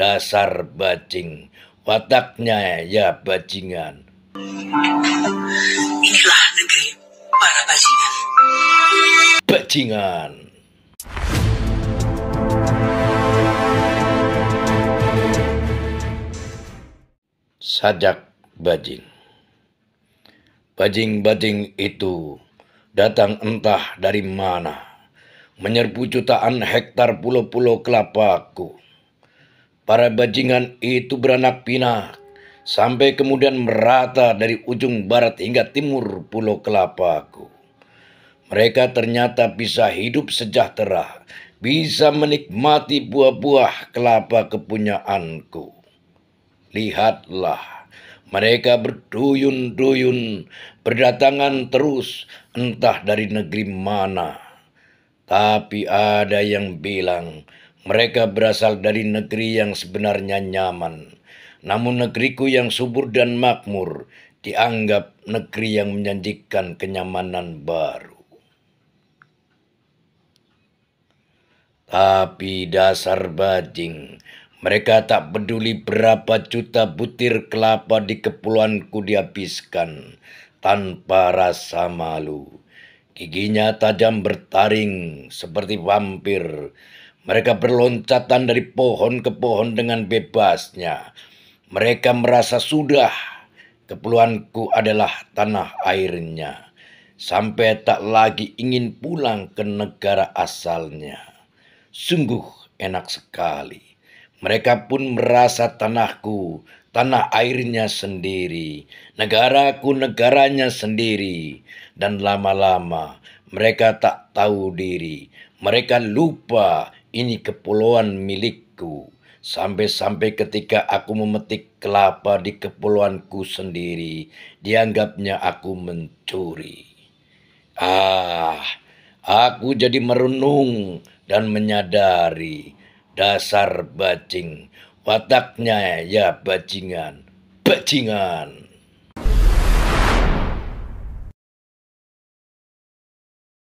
dasar bajing, wataknya ya bajingan. Inilah negeri para bajingan. Bajingan. Sajak bajing. Bajing-bajing itu datang entah dari mana, menyerbu jutaan hektar pulau-pulau kelapaku, para bajingan itu beranak pinak sampai kemudian merata dari ujung barat hingga timur Pulau Kelapaku. Mereka ternyata bisa hidup sejahtera, bisa menikmati buah-buah kelapa kepunyaanku. Lihatlah, mereka berduyun-duyun, berdatangan terus entah dari negeri mana. Tapi ada yang bilang mereka berasal dari negeri yang sebenarnya nyaman. Namun negeriku yang subur dan makmur dianggap negeri yang menjanjikan kenyamanan baru. Tapi dasar bajing, mereka tak peduli berapa juta butir kelapa di kepulauanku dihabiskan tanpa rasa malu. Giginya tajam bertaring seperti vampir mereka berloncatan dari pohon ke pohon dengan bebasnya. Mereka merasa sudah keperluanku adalah tanah airnya. Sampai tak lagi ingin pulang ke negara asalnya. Sungguh enak sekali. Mereka pun merasa tanahku, tanah airnya sendiri, negaraku negaranya sendiri. Dan lama-lama mereka tak tahu diri, mereka lupa ini kepulauan milikku. Sampai-sampai ketika aku memetik kelapa di kepulauanku sendiri, dianggapnya aku mencuri. Ah, aku jadi merenung dan menyadari dasar bajing. Wataknya ya bajingan, bajingan.